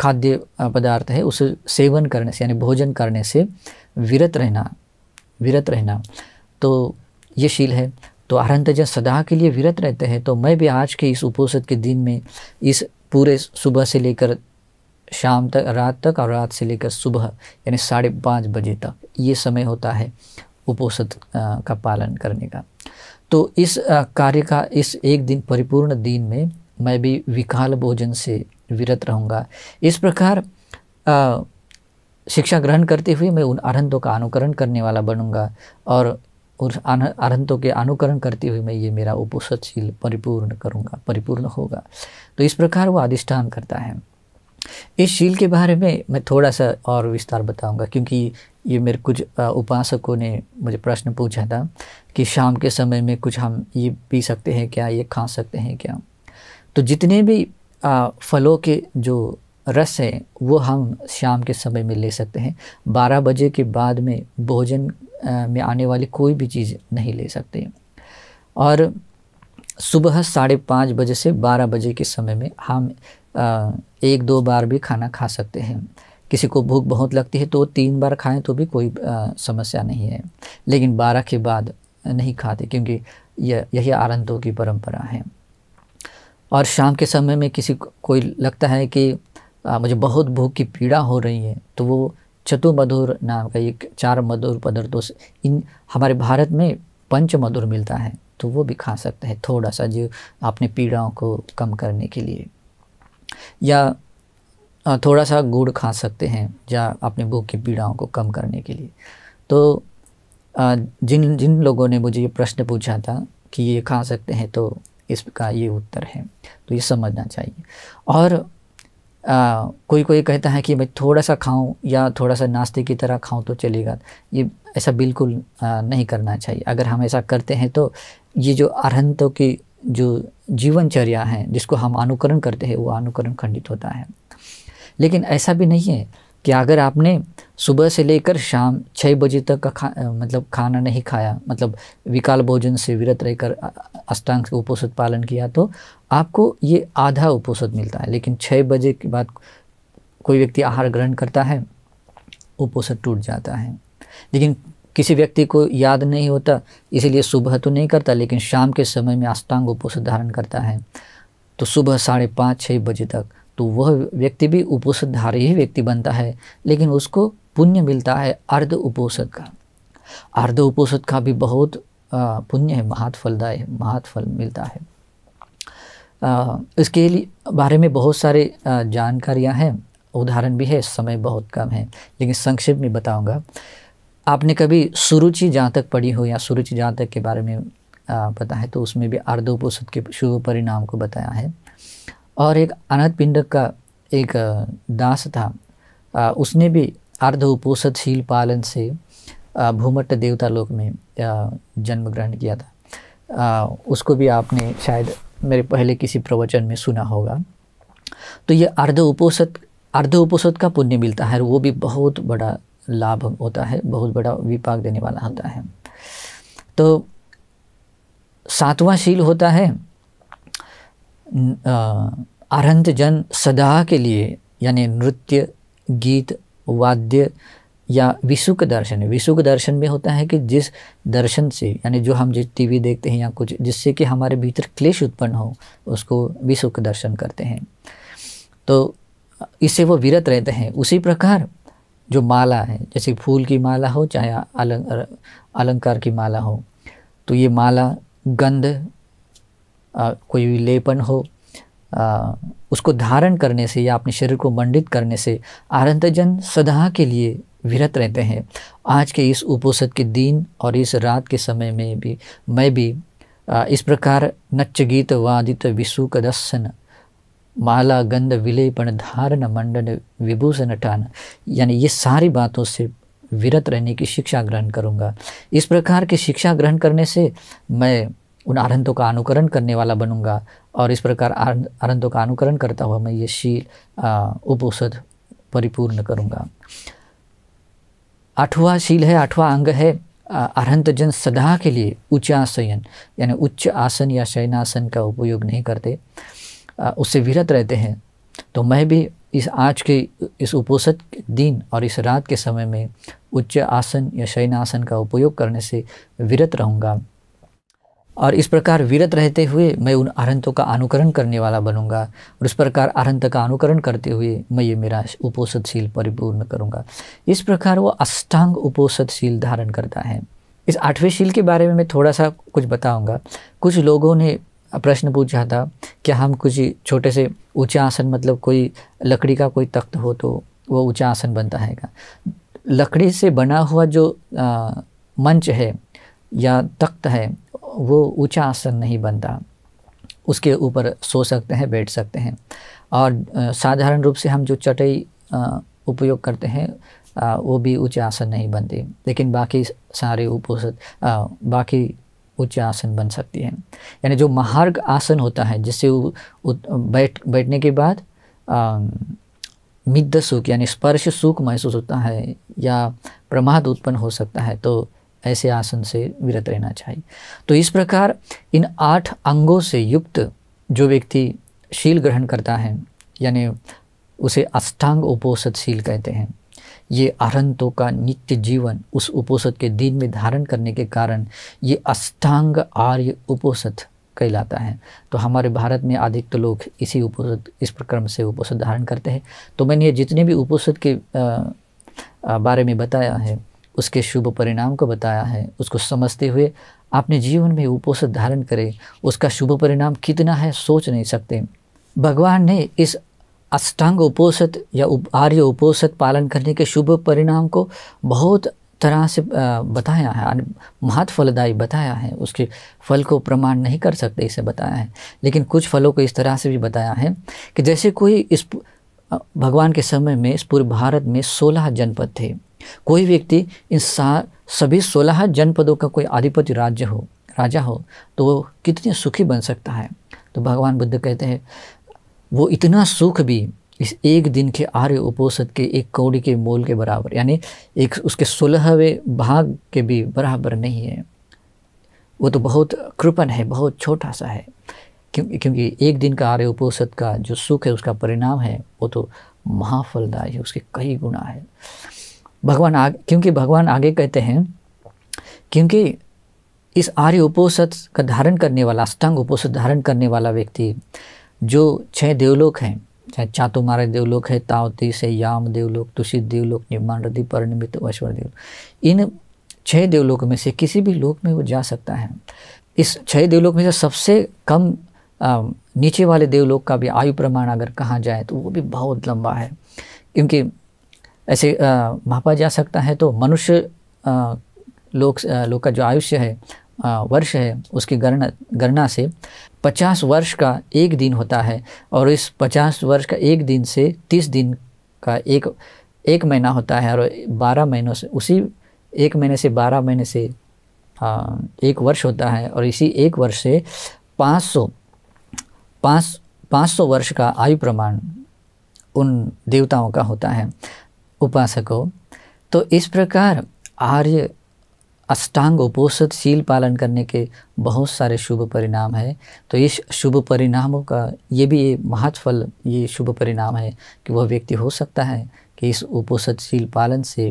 खाद्य पदार्थ है उसे सेवन करने से यानी भोजन करने से विरत रहना विरत रहना तो ये शील है तो जन सदा के लिए विरत रहते हैं तो मैं भी आज के इस उपोषद के दिन में इस पूरे सुबह से लेकर शाम तक रात तक और रात से लेकर सुबह यानी साढ़े पाँच बजे तक ये समय होता है उपोषद का पालन करने का तो इस कार्य का इस एक दिन परिपूर्ण दिन में मैं भी विकाल भोजन से विरत रहूँगा इस प्रकार आ, शिक्षा ग्रहण करते हुए मैं उन आनंदों का अनुकरण करने वाला बनूंगा और और अनंतों के अनुकरण करते हुए मैं ये मेरा उपसतशील परिपूर्ण करूँगा परिपूर्ण होगा तो इस प्रकार वो अधिष्ठान करता है इस शील के बारे में मैं थोड़ा सा और विस्तार बताऊंगा क्योंकि ये मेरे कुछ उपासकों ने मुझे प्रश्न पूछा था कि शाम के समय में कुछ हम ये पी सकते हैं क्या ये खा सकते हैं क्या तो जितने भी फलों के जो रस हैं वो हम शाम के समय में ले सकते हैं 12 बजे के बाद में भोजन में आने वाली कोई भी चीज़ नहीं ले सकते और सुबह साढ़े पाँच बजे से बारह बजे के समय में हम एक दो बार भी खाना खा सकते हैं किसी को भूख बहुत लगती है तो तीन बार खाएं तो भी कोई समस्या नहीं है लेकिन बारह के बाद नहीं खाते क्योंकि यह यही आरंतों की परंपरा है और शाम के समय में किसी को कोई लगता है कि आ, मुझे बहुत भूख की पीड़ा हो रही है तो वो चतु मधुर नाम का एक चार मधुर पदार्थों से इन हमारे भारत में पंच मधुर मिलता है तो वो भी खा सकते हैं थोड़ा सा जो अपने पीड़ाओं को कम करने के लिए या थोड़ा सा गुड़ खा सकते हैं या अपने भूख की पीड़ाओं को कम करने के लिए तो जिन जिन लोगों ने मुझे ये प्रश्न पूछा था कि ये खा सकते हैं तो इसका ये उत्तर है तो ये समझना चाहिए और आ, कोई कोई कहता है कि मैं थोड़ा सा खाऊं या थोड़ा सा नाश्ते की तरह खाऊं तो चलेगा ये ऐसा बिल्कुल आ, नहीं करना चाहिए अगर हम ऐसा करते हैं तो ये जो अरहंतों की जो जीवनचर्या है जिसको हम अनुकरण करते हैं वो अनुकरण खंडित होता है लेकिन ऐसा भी नहीं है कि अगर आपने सुबह से लेकर शाम छः बजे तक का खा मतलब खाना नहीं खाया मतलब विकाल भोजन से विरत रहकर अष्टांग उपोषित पालन किया तो आपको ये आधा उपोषित मिलता है लेकिन छः बजे के बाद कोई व्यक्ति आहार ग्रहण करता है उपोषित टूट जाता है लेकिन किसी व्यक्ति को याद नहीं होता इसीलिए सुबह तो नहीं करता लेकिन शाम के समय में अष्टांग उपोषित धारण करता है तो सुबह साढ़े पाँच छः बजे तक तो वह व्यक्ति भी उपोषधधारी ही व्यक्ति बनता है लेकिन उसको पुण्य मिलता है अर्ध उपोषक का अर्ध उपोषक का भी बहुत पुण्य है महात्फलदाय है महात्फल मिलता है इसके लिए बारे में बहुत सारे जानकारियां हैं उदाहरण भी है समय बहुत कम है लेकिन संक्षिप्त में बताऊंगा आपने कभी सुरुचि जहाँ तक पढ़ी हो या सुरुचि जहाँ के बारे में पता है तो उसमें भी अर्ध अर्धोपोषद के शुभ परिणाम को बताया है और एक अनाथ पिंड का एक दास था उसने भी अर्ध शील पालन से भूमट्ट देवता लोक में जन्म ग्रहण किया था उसको भी आपने शायद मेरे पहले किसी प्रवचन में सुना होगा तो ये अर्ध उपोषित अर्ध उपोषित का पुण्य मिलता है और वो भी बहुत बड़ा लाभ होता है बहुत बड़ा विपाक देने वाला होता है तो सातवां शील होता है अरहंत जन सदा के लिए यानी नृत्य गीत वाद्य या विशुक दर्शन विशुक दर्शन में होता है कि जिस दर्शन से यानी जो हम जिस टीवी देखते हैं या कुछ जिससे कि हमारे भीतर क्लेश उत्पन्न हो उसको विशुक दर्शन करते हैं तो इससे वो विरत रहते हैं उसी प्रकार जो माला है जैसे फूल की माला हो चाहे अलंकार की माला हो तो ये माला गंध आ, कोई विलेपन हो आ, उसको धारण करने से या अपने शरीर को मंडित करने से आरंतजन सदा के लिए विरत रहते हैं आज के इस उपोषद के दिन और इस रात के समय में भी मैं भी आ, इस प्रकार नच गीत वादित विशुक माला गंध विलेपन धारण मंडन विभूषण टान यानी ये सारी बातों से विरत रहने की शिक्षा ग्रहण करूँगा इस प्रकार की शिक्षा ग्रहण करने से मैं उन आरंतों का अनुकरण करने वाला बनूंगा और इस प्रकार आरंतों का अनुकरण करता हुआ मैं ये शील उपोषध परिपूर्ण करूँगा आठवा शील है आठवा अंग है अरहंतजन सदा के लिए उच्चासयन यानी उच्च आसन या शयनासन का उपयोग नहीं करते उससे विरत रहते हैं तो मैं भी इस आज के इस उपोषक दिन और इस रात के समय में उच्च आसन या शयनासन का उपयोग करने से विरत रहूँगा और इस प्रकार विरत रहते हुए मैं उन आरंतों का अनुकरण करने वाला बनूंगा और इस प्रकार आरंत का अनुकरण करते हुए मैं ये मेरा उपोषदशील परिपूर्ण करूंगा इस प्रकार वो अष्टांग उपोषदशील धारण करता है इस आठवें शील के बारे में मैं थोड़ा सा कुछ बताऊंगा कुछ लोगों ने प्रश्न पूछा था कि हम कुछ छोटे से ऊँचा आसन मतलब कोई लकड़ी का कोई तख्त हो तो वह ऊँचा आसन बनता है लकड़ी से बना हुआ जो आ, मंच है या तख्त है वो ऊंचा आसन नहीं बनता उसके ऊपर सो सकते हैं बैठ सकते हैं और साधारण रूप से हम जो चटई उपयोग करते हैं वो भी उच्च आसन नहीं बनती लेकिन बाकी सारे उपोषद बाकी उच्च आसन बन सकती है यानी जो महार्ग आसन होता है जिससे बैठ बैठने के बाद मिद्ध सुख यानी स्पर्श सुख महसूस होता है या प्रमाद उत्पन्न हो सकता है तो ऐसे आसन से विरत रहना चाहिए तो इस प्रकार इन आठ अंगों से युक्त जो व्यक्ति शील ग्रहण करता है यानी उसे अष्टांग उपोषद शील कहते हैं ये अरंतों का नित्य जीवन उस उपोषद के दिन में धारण करने के कारण ये अष्टांग आर्य उपोषद कहलाता है तो हमारे भारत में अधिकतर तो लोग इसी उपोषद इस प्रक्रम से उपोषद धारण करते हैं तो मैंने ये जितने भी उपोषद के आ, आ, बारे में बताया है उसके शुभ परिणाम को बताया है उसको समझते हुए अपने जीवन में उपोष धारण करें उसका शुभ परिणाम कितना है सोच नहीं सकते भगवान ने इस अष्टांग उपोषित या उप, आर्य उपोषित पालन करने के शुभ परिणाम को बहुत तरह से बताया है महत्व फलदायी बताया है उसके फल को प्रमाण नहीं कर सकते इसे बताया है लेकिन कुछ फलों को इस तरह से भी बताया है कि जैसे कोई इस भगवान के समय में इस पूर्व भारत में सोलह जनपद थे कोई व्यक्ति इन सा सभी सोलह जनपदों का कोई आधिपत्य राज्य हो राजा हो तो वो कितने सुखी बन सकता है तो भगवान बुद्ध कहते हैं वो इतना सुख भी इस एक दिन के आर्य उपोषद के एक कौड़ी के मोल के बराबर यानी एक उसके सोलहवें भाग के भी बराबर नहीं है वो तो बहुत कृपण है बहुत छोटा सा है क्योंकि क्योंकि एक दिन का आर्य उपोषद का जो सुख है उसका परिणाम है वो तो महाफलदायी है उसके कई गुणा है भगवान आग क्योंकि भगवान आगे कहते हैं क्योंकि इस आर्य उपोषद का धारण करने वाला अष्टांग उपोषद धारण करने वाला व्यक्ति जो छह देवलोक हैं चाहे चातुमार देवलोक है तावती से याम देवलोक तुषित देवलोक निर्माण रदि परिमित वश्वर देवलोक इन छह देवलोक में से किसी भी लोक में वो जा सकता है इस छह देवलोक में से सबसे कम आ, नीचे वाले देवलोक का भी आयु प्रमाण अगर कहा जाए तो वो भी बहुत लंबा है क्योंकि ऐसे मापा जा सकता है तो मनुष्य लोग लोग का जो आयुष्य है वर्ष है उसकी गणना गणना से पचास वर्ष का एक दिन होता है और इस पचास वर्ष का एक दिन से तीस दिन का एक एक महीना होता है और बारह महीनों से उसी एक महीने से बारह महीने से आ, एक वर्ष होता है और इसी एक वर्ष से पाँच सौ पाँच पाँच सौ वर्ष का आयु प्रमाण उन देवताओं का होता है उपासक हो तो इस प्रकार आर्य अष्टांग उपोषित शील पालन करने के बहुत सारे शुभ परिणाम है तो इस शुभ परिणामों का ये भी ये महत्फल ये शुभ परिणाम है कि वह व्यक्ति हो सकता है कि इस उपोषित शील पालन से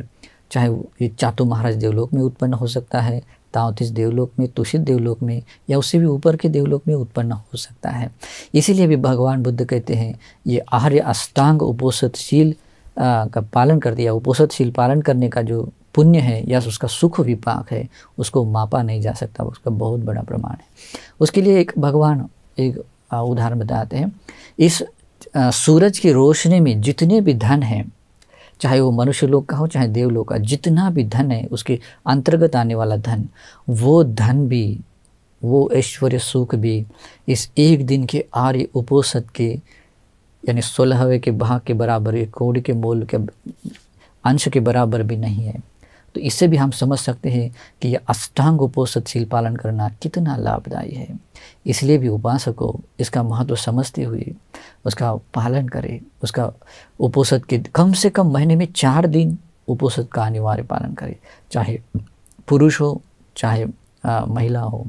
चाहे ये चातु महाराज देवलोक में उत्पन्न हो सकता है तावतीस देवलोक में तुषित देवलोक में या उससे भी ऊपर के देवलोक में उत्पन्न हो सकता है इसीलिए भी भगवान बुद्ध कहते हैं ये आर्य अष्टांग उपोषित शील का पालन कर दिया उपोषणशील पालन करने का जो पुण्य है या उसका सुख विपाक है उसको मापा नहीं जा सकता उसका बहुत बड़ा प्रमाण है उसके लिए एक भगवान एक उदाहरण बताते हैं इस सूरज की रोशनी में जितने भी धन हैं चाहे वो मनुष्य लोग का हो चाहे देव लोग का जितना भी धन है उसके अंतर्गत आने वाला धन वो धन भी वो ऐश्वर्य सुख भी इस एक दिन के आर्य उपोषद के यानी सोलहवें के भाग के बराबर एक कौड़ी के मोल के अंश के बराबर भी नहीं है तो इससे भी हम समझ सकते हैं कि यह अष्टांग उपोषित शील पालन करना कितना लाभदायी है इसलिए भी उपासक को इसका महत्व समझते हुए उसका पालन करें उसका उपोषित के कम से कम महीने में चार दिन उपोषित का अनिवार्य पालन करें चाहे पुरुष हो चाहे आ, महिला हो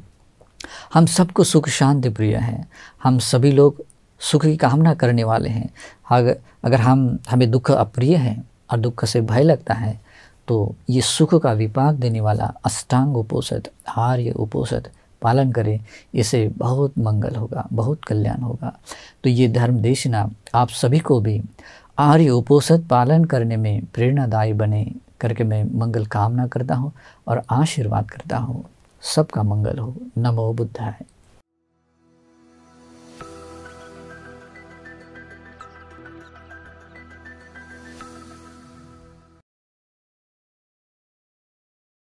हम सबको सुख शांति प्रिय हैं हम सभी लोग सुख की कामना करने वाले हैं अगर अगर हम हमें दुख अप्रिय है और दुख से भय लगता है तो ये सुख का विपाक देने वाला अष्टांग उपोषद हार्य उपोषद पालन करें इसे बहुत मंगल होगा बहुत कल्याण होगा तो ये धर्म देशना आप सभी को भी आर्य उपोषद पालन करने में प्रेरणादायी बने करके मैं मंगल कामना करता हूँ और आशीर्वाद करता हूँ सबका मंगल हो नमो बुद्धाय